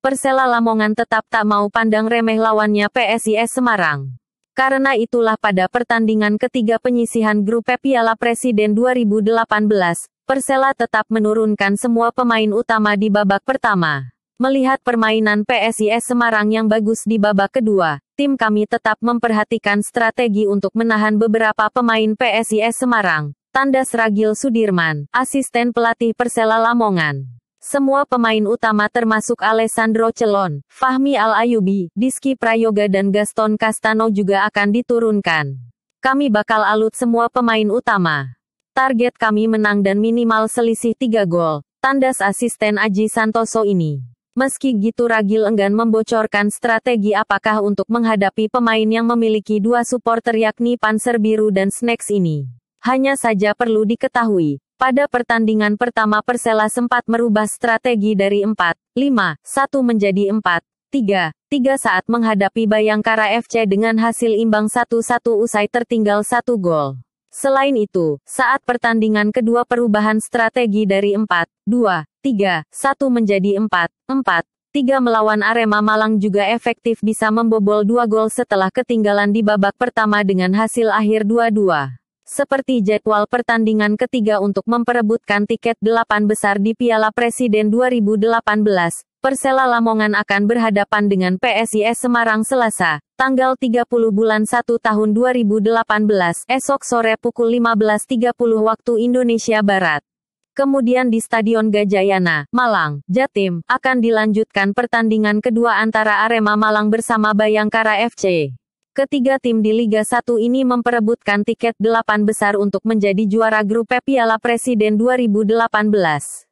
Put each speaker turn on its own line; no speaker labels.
Persela Lamongan tetap tak mau pandang remeh lawannya PSIS Semarang. Karena itulah pada pertandingan ketiga penyisihan grup Piala Presiden 2018, Persela tetap menurunkan semua pemain utama di babak pertama. Melihat permainan PSIS Semarang yang bagus di babak kedua, tim kami tetap memperhatikan strategi untuk menahan beberapa pemain PSIS Semarang. Tanda Seragil Sudirman, asisten pelatih Persela Lamongan. Semua pemain utama termasuk Alessandro Celon, Fahmi Al-Ayubi, Diski Prayoga dan Gaston Castano juga akan diturunkan. Kami bakal alut semua pemain utama. Target kami menang dan minimal selisih 3 gol, tandas asisten Aji Santoso ini. Meski gitu Ragil enggan membocorkan strategi apakah untuk menghadapi pemain yang memiliki dua supporter yakni Panzer Biru dan Snacks ini. Hanya saja perlu diketahui, pada pertandingan pertama Persela sempat merubah strategi dari 4-5-1 menjadi 4-3-3 saat menghadapi Bayangkara FC dengan hasil imbang 1-1 usai tertinggal 1 gol. Selain itu, saat pertandingan kedua perubahan strategi dari 4-2-3-1 menjadi 4-4-3 melawan Arema Malang juga efektif bisa membobol 2 gol setelah ketinggalan di babak pertama dengan hasil akhir 2-2 seperti jadwal pertandingan ketiga untuk memperebutkan tiket delapan besar di Piala Presiden 2018. Persela Lamongan akan berhadapan dengan PSIS Semarang Selasa, tanggal 30 bulan 1 tahun 2018, esok sore pukul 15.30 waktu Indonesia Barat. Kemudian di Stadion Gajayana, Malang, Jatim, akan dilanjutkan pertandingan kedua antara Arema Malang bersama Bayangkara FC. Ketiga tim di Liga 1 ini memperebutkan tiket delapan besar untuk menjadi juara grup Piala Presiden 2018.